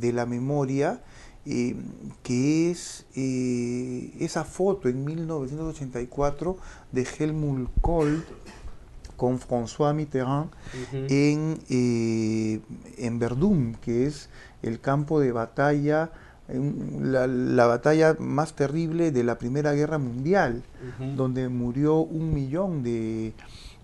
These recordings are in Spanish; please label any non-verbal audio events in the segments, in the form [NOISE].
de la memoria, eh, que es eh, esa foto en 1984 de Helmut Kohl con François Mitterrand eh, en, Verdun, en que es el campo de batalla, la, batalla más terrible de la Primera Guerra Mundial, donde murió un millón de,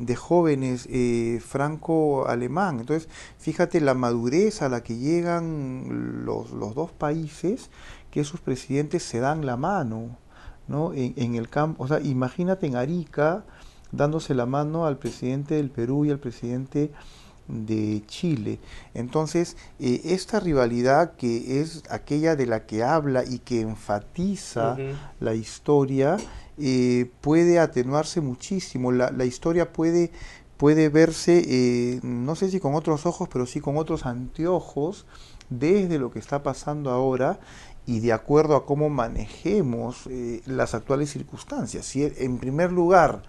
de jóvenes eh, franco-alemán. Entonces, fíjate la madurez a la que llegan los, los dos países, que sus presidentes se dan la mano, ¿no? En, el campo, o sea, imagínate en Arica dándose la mano al presidente del Perú y al presidente de Chile. Entonces, eh, esta rivalidad que es aquella de la que habla y que enfatiza la historia, eh, puede atenuarse muchísimo, la, historia puede, puede verse, eh, no sé si con otros ojos, pero sí con otros anteojos, desde lo que está pasando ahora y de acuerdo a cómo manejemos eh, las actuales circunstancias. Si en primer lugar,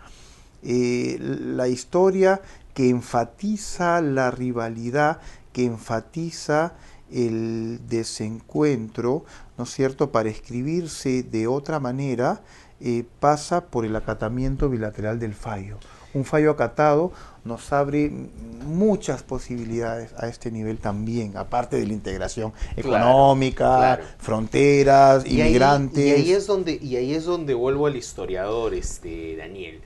la historia que enfatiza la rivalidad, que enfatiza el desencuentro, ¿no es cierto?, para escribirse de otra manera, eh, pasa por el acatamiento bilateral del fallo. Un fallo acatado nos abre muchas posibilidades a este nivel también, aparte de la integración económica, fronteras, inmigrantes. y, ahí es donde, y ahí es donde vuelvo al historiador, este, Daniel.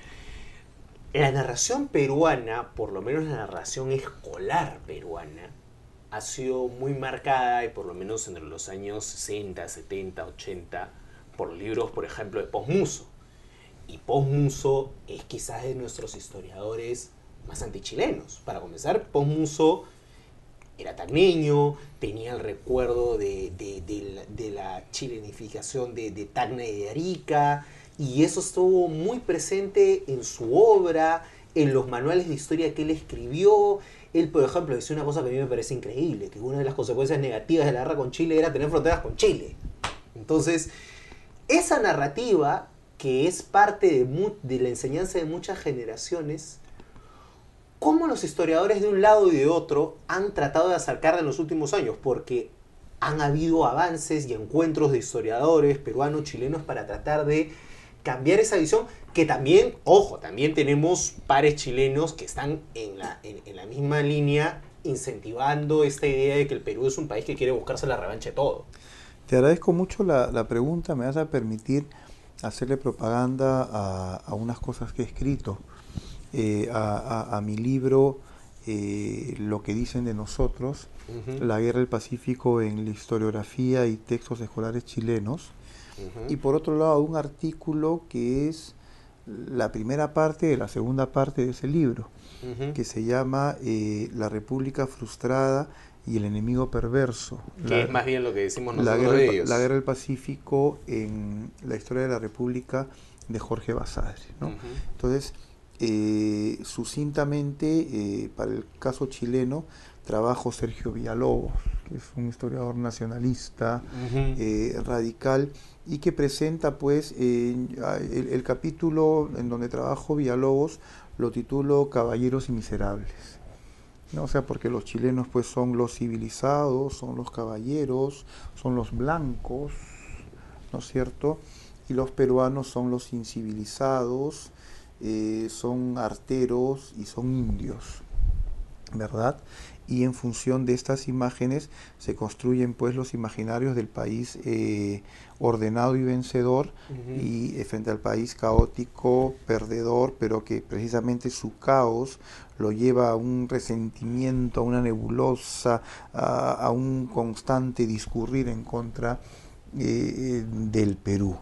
La narración peruana, por lo menos la narración escolar peruana, ha sido muy marcada, y por lo menos entre los años 60, 70, 80, por libros, por ejemplo, de Posmuso. Y Posmuso es quizás de nuestros historiadores más antichilenos. Para comenzar, Posmuso era tan tenía el recuerdo de, la, la, chilenificación de, Tacna y de Arica, y eso estuvo muy presente en su obra, en los manuales de historia que él escribió. Él, por ejemplo, dice una cosa que a mí me parece increíble, que una de las consecuencias negativas de la guerra con Chile era tener fronteras con Chile. Entonces, esa narrativa, que es parte de, de la enseñanza de muchas generaciones, cómo los historiadores de un lado y de otro han tratado de acercarla en los últimos años, porque han habido avances y encuentros de historiadores peruanos, chilenos, para tratar de cambiar esa visión, que también, ojo, también tenemos pares chilenos que están en la, misma línea incentivando esta idea de que el Perú es un país que quiere buscarse la revancha de todo. Te agradezco mucho la, pregunta, me vas a permitir hacerle propaganda a, unas cosas que he escrito, eh, a, mi libro eh, Lo que dicen de nosotros, la guerra del Pacífico en la historiografía y textos escolares chilenos. Y por otro lado, un artículo que es la primera parte de la segunda parte de ese libro, que se llama eh, La República Frustrada y el Enemigo Perverso. Que es más bien lo que decimos nosotros la guerra, del Pacífico en la historia de la República de Jorge Basadre. Entonces, eh, sucintamente, eh, para el caso chileno, trabajo Sergio Villalobos, que es un historiador nacionalista, eh, radical, y que presenta pues el, capítulo en donde trabajo Villalobos, lo titulo Caballeros y Miserables. ¿No? O sea, porque los chilenos pues son los civilizados, son los caballeros, son los blancos, ¿no es cierto? Y los peruanos son los incivilizados, eh, son arteros y son indios. ¿verdad? Y en función de estas imágenes se construyen pues los imaginarios del país eh, ordenado y vencedor y eh, frente al país caótico, perdedor, pero que precisamente su caos lo lleva a un resentimiento, a una nebulosa, a, un constante discurrir en contra eh, del Perú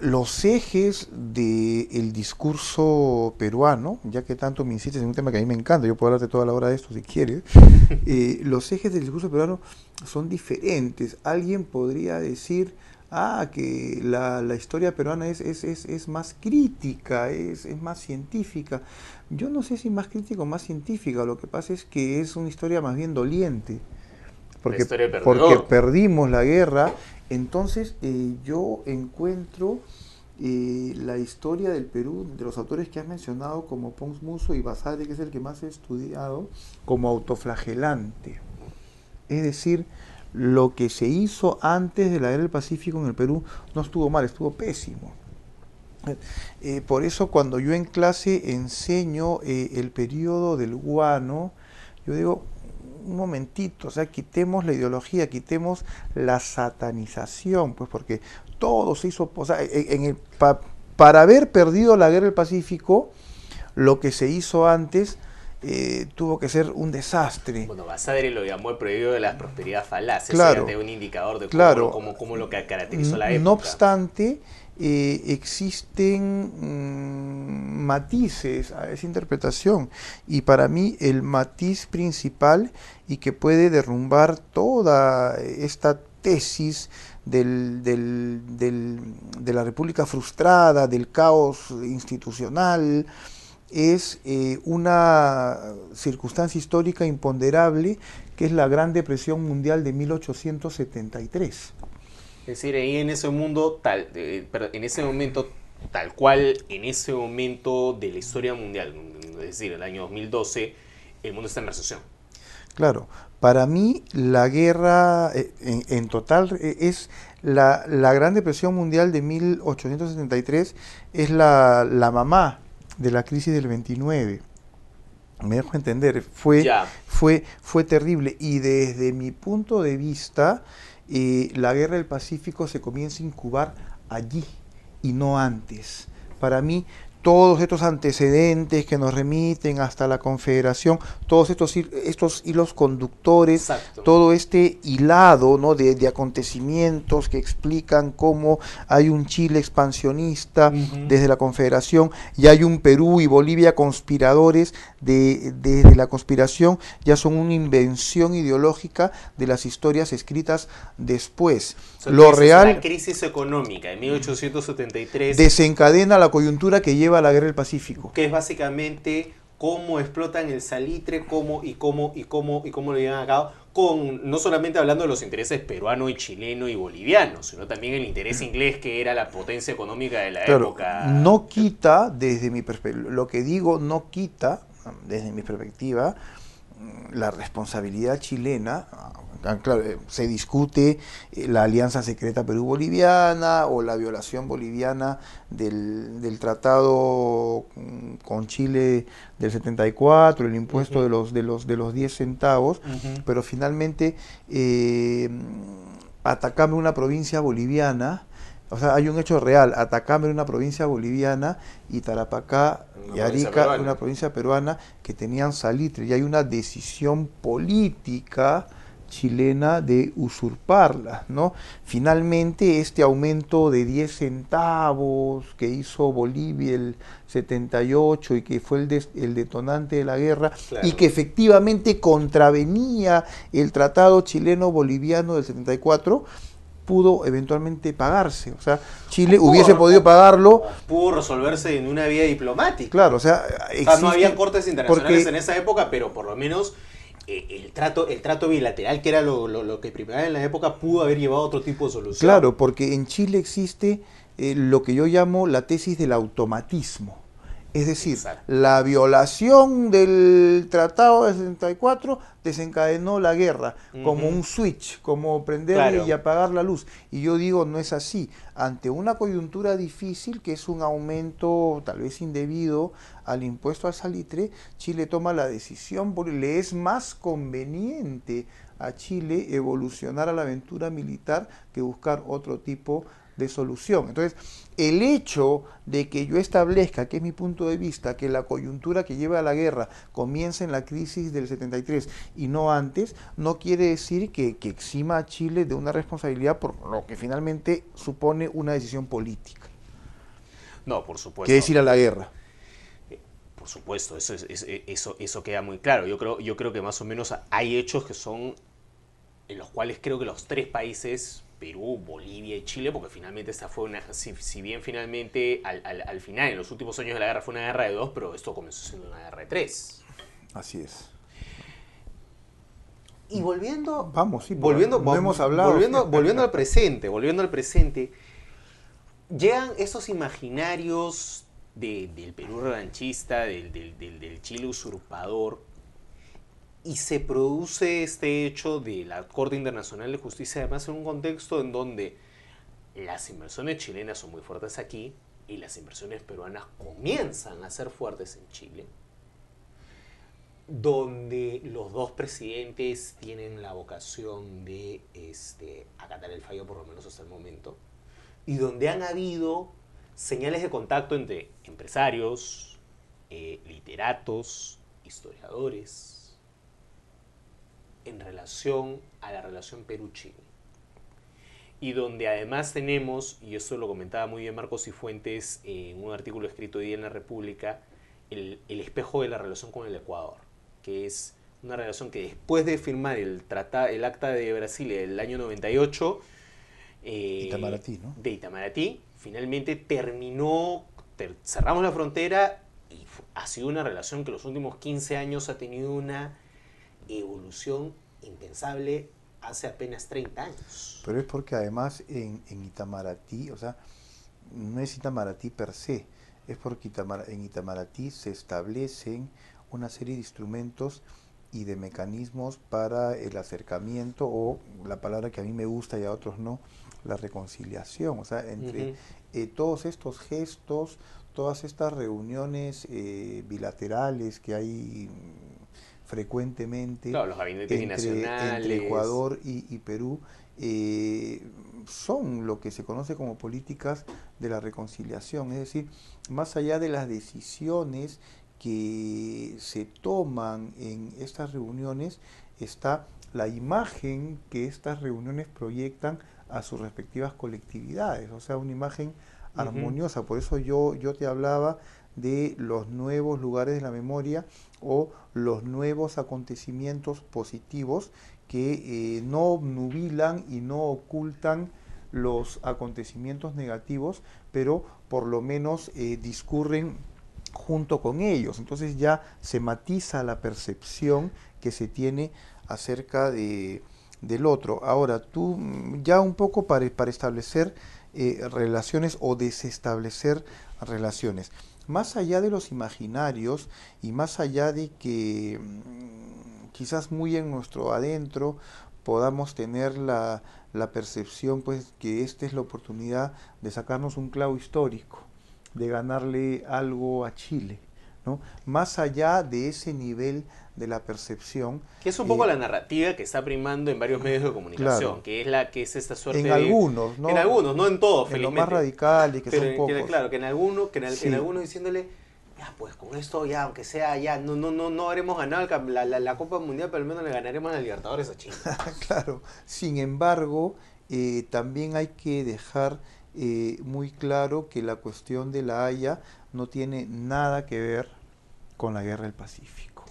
los ejes del discurso peruano, ya que tanto me insistes en un tema que a mí me encanta, yo puedo hablarte toda la hora de esto si quieres, [LAUGHS] eh, los ejes del discurso peruano son diferentes. Alguien podría decir, ah, que la, historia peruana es, es, más crítica, es, más científica. Yo no sé si más crítica o más científica, lo que pasa es que es una historia más bien doliente. Porque, porque perdimos la guerra entonces eh, yo encuentro eh, la historia del Perú, de los autores que has mencionado como Pons Muso y Basadre que es el que más he estudiado, como autoflagelante. Es decir, lo que se hizo antes de la era del Pacífico en el Perú no estuvo mal, estuvo pésimo. Eh, por eso cuando yo en clase enseño el periodo del guano, yo digo, un momentito, o sea, quitemos la ideología, quitemos la satanización, pues porque todo se hizo, o sea, en el, para haber perdido la guerra del Pacífico, lo que se hizo antes eh, tuvo que ser un desastre. Bueno, Basadre lo llamó el prohibido de la prosperidad falaz, claro, es un indicador de cómo, claro, lo que caracterizó la época. No obstante, eh, existen mm, matices a esa interpretación y para mí el matiz principal y que puede derrumbar toda esta tesis de la República frustrada, del caos institucional, es eh, una circunstancia histórica imponderable que es la Gran Depresión Mundial de 1873 es decir, ahí en ese mundo, tal, pero en ese momento, tal cual, en ese momento de la historia mundial, es decir, el año 2012, el mundo está en recesión. Claro, para mí la guerra eh, en, total eh, es la, Gran Depresión Mundial de 1873, es la, mamá de la crisis del 29 me dejo entender, fue, fue, fue terrible. Y desde mi punto de vista, la guerra del Pacífico se comienza a incubar allí y no antes. Para mí todos estos antecedentes que nos remiten hasta la confederación, todos estos, estos hilos conductores, todo este hilado ¿no? de, acontecimientos que explican cómo hay un Chile expansionista desde la confederación y hay un Perú y Bolivia conspiradores desde la conspiración, ya son una invención ideológica de las historias escritas después. Lo real... La crisis económica en 1873 desencadena la coyuntura que lleva a la guerra del Pacífico. Que es básicamente cómo explotan el salitre, cómo y cómo y cómo y cómo lo llevan a cabo, con no solamente hablando de los intereses peruano y chileno y boliviano, sino también el interés inglés que era la potencia económica de la época. No quita, desde mi perspectiva, lo que digo no quita, desde mi perspectiva, la responsabilidad chilena claro, eh, se discute eh, la alianza secreta Perú-Boliviana o la violación boliviana del, tratado con Chile del 74, el impuesto de, los, de, los, de los 10 centavos, pero finalmente eh, atacame una provincia boliviana. O sea, hay un hecho real. Atacama una provincia boliviana y Tarapacá y Arica una provincia peruana que tenían salitre. Y hay una decisión política chilena de usurparla. ¿no? Finalmente, este aumento de 10 centavos que hizo Bolivia el 78 y que fue el, detonante de la guerra y que efectivamente contravenía el tratado chileno-boliviano del 74, pudo eventualmente pagarse. O sea, Chile hubiese podido pagarlo. Pudo resolverse en una vía diplomática. Claro, o sea, no había cortes internacionales en esa época, pero por lo menos eh, el trato, el trato bilateral, que era lo, que primero en la época, pudo haber llevado a otro tipo de solución. Claro, porque en Chile existe eh, lo que yo llamo la tesis del automatismo. Es decir, la violación del Tratado de 64 desencadenó la guerra, como un switch, como prender y apagar la luz. Y yo digo, no es así. Ante una coyuntura difícil, que es un aumento tal vez indebido al impuesto al salitre, Chile toma la decisión, porque le es más conveniente a Chile evolucionar a la aventura militar que buscar otro tipo de de solución. Entonces, el hecho de que yo establezca, que es mi punto de vista, que la coyuntura que lleva a la guerra comienza en la crisis del 73 y no antes, no quiere decir que, exima a Chile de una responsabilidad por lo que finalmente supone una decisión política. No, por supuesto. ¿Qué es ir a la guerra por supuesto, eso, eso, eso queda muy claro. Yo creo, yo creo que más o menos hay hechos que son en los cuales creo que los tres países Perú, Bolivia y Chile, porque finalmente esta fue una, si, bien finalmente al, final, en los últimos años de la guerra fue una guerra de dos, pero esto comenzó siendo una guerra de tres. Así es. Y volviendo, vamos, sí, volviendo, volviendo, al presente, volviendo al presente, llegan esos imaginarios del Perú revanchista, del Chile usurpador, y se produce este hecho de la Corte Internacional de Justicia, además en un contexto en donde las inversiones chilenas son muy fuertes aquí y las inversiones peruanas comienzan a ser fuertes en Chile, donde los dos presidentes tienen la vocación de este, acatar el fallo, por lo menos hasta el momento, y donde han habido señales de contacto entre empresarios, eh, literatos, historiadores, en relación a la relación Perú-Chile. Y donde además tenemos, y eso lo comentaba muy bien Marcos y Fuentes, en un artículo escrito hoy en La República, el, espejo de la relación con el Ecuador, que es una relación que después de firmar el, el acta de Brasil del año 98, eh, de Itamaraty, finalmente terminó, cerramos la frontera y ha sido una relación que los últimos 15 años ha tenido una evolución impensable hace apenas 30 años. Pero es porque además en, en Itamaraty, o sea, no es Itamaraty per se, es porque en Itamaraty se establecen una serie de instrumentos y de mecanismos para el acercamiento o la palabra que a mí me gusta y a otros no, la reconciliación, o sea, entre eh, todos estos gestos, todas estas reuniones eh, bilaterales que hay frecuentemente entre, Ecuador y, Perú eh, son lo que se conoce como políticas de la reconciliación, es decir, más allá de las decisiones que se toman en estas reuniones está la imagen que estas reuniones proyectan a sus respectivas colectividades, o sea, una imagen armoniosa. Por eso yo, yo te hablaba de los nuevos lugares de la memoria o los nuevos acontecimientos positivos que eh, no obnubilan y no ocultan los acontecimientos negativos, pero por lo menos eh, discurren junto con ellos. Entonces ya se matiza la percepción que se tiene acerca de, del otro. Ahora, tú mm, ya un poco para, establecer eh, relaciones o desestablecer relaciones más allá de los imaginarios y más allá de que mm, quizás muy en nuestro adentro podamos tener la, la percepción pues que esta es la oportunidad de sacarnos un clavo histórico, de ganarle algo a Chile más allá de ese nivel de la percepción. Que es un poco eh, la narrativa que está primando en varios medios de comunicación, que es la que es esta suerte en algunos, ¿no? En algunos, no en todos, en lo más radical y que son pocos. claro, que en algunos, algunos diciéndole ya pues con esto ya aunque sea ya no no no no haremos ganado la, Copa Mundial pero al menos le ganaremos a la Libertadores a Chile [LAUGHS] claro sin embargo eh, también hay que dejar eh, muy claro que la cuestión de la Haya no tiene nada que ver con la guerra del Pacífico.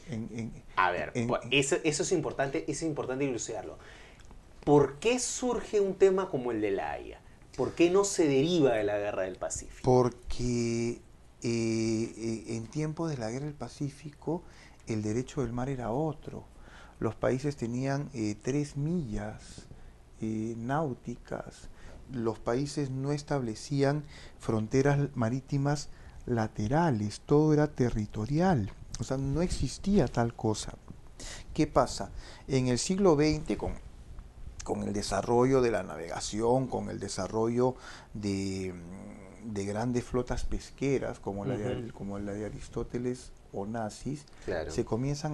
a ver, pues, eso, es importante, es importante ilustrarlo. ¿Por qué surge un tema como el de la Haya? ¿Por qué no se deriva de la guerra del Pacífico? Porque eh, eh, en tiempos de la guerra del Pacífico el derecho del mar era otro. Los países tenían tres millas náuticas los países no establecían fronteras marítimas laterales, todo era territorial, o sea, no existía tal cosa. ¿Qué pasa? En el siglo XX, con, con el desarrollo de la navegación, con el desarrollo de, grandes flotas pesqueras, como, la de, como la de Aristóteles o Nazis, se comienzan a